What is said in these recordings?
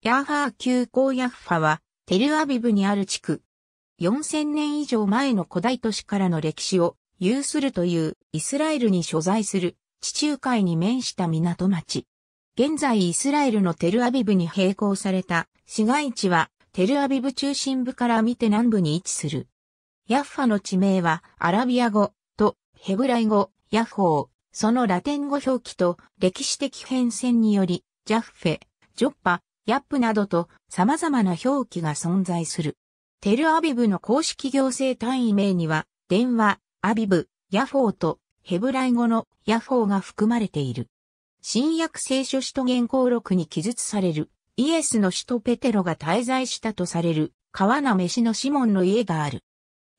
ヤーハー急行ヤッファは、テルアビブにある地区。4000年以上前の古代都市からの歴史を有するというイスラエルに所在する地中海に面した港町。現在イスラエルのテルアビブに並行された市街地はテルアビブ中心部から見て南部に位置する。ヤッファの地名はアラビア語とヘブライ語、ヤッホー、そのラテン語表記と歴史的変遷によりジャッフェ、ジョッパ、ヤップなどと様々な表記が存在する。テルアビブの公式行政単位名には、電話、アビブ、ヤフォーとヘブライ語のヤフォーが含まれている。新約聖書使徒原稿録に記述されるイエスの使徒ペテロが滞在したとされる川名飯のシモンの家がある。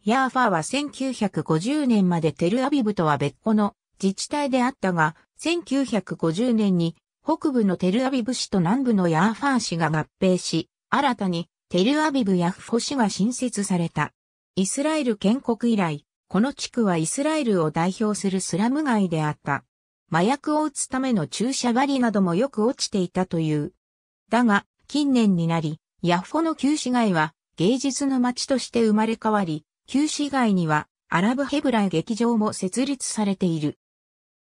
ヤーファーは1950年までテルアビブとは別個の自治体であったが、1950年に北部のテルアビブ市と南部のヤーファー市が合併し、新たにテルアビブヤフォ市が新設された。イスラエル建国以来、この地区はイスラエルを代表するスラム街であった。麻薬を打つための注射針などもよく落ちていたという。だが、近年になり、ヤッフの旧市街は芸術の街として生まれ変わり、旧市街にはアラブヘブライ劇場も設立されている。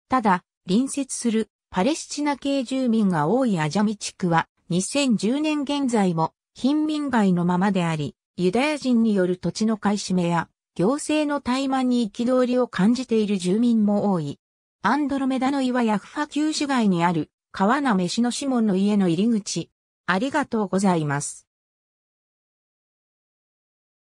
ただ、隣接するパレスチナ系住民が多いアジャミ地区は2010年現在も貧民街のままであり、ユダヤ人による土地の買い占めや行政の怠慢に憤りを感じている住民も多い。アンドロメダの岩やファ旧市街にある川名飯のシモンの家の入り口。ありがとうございます。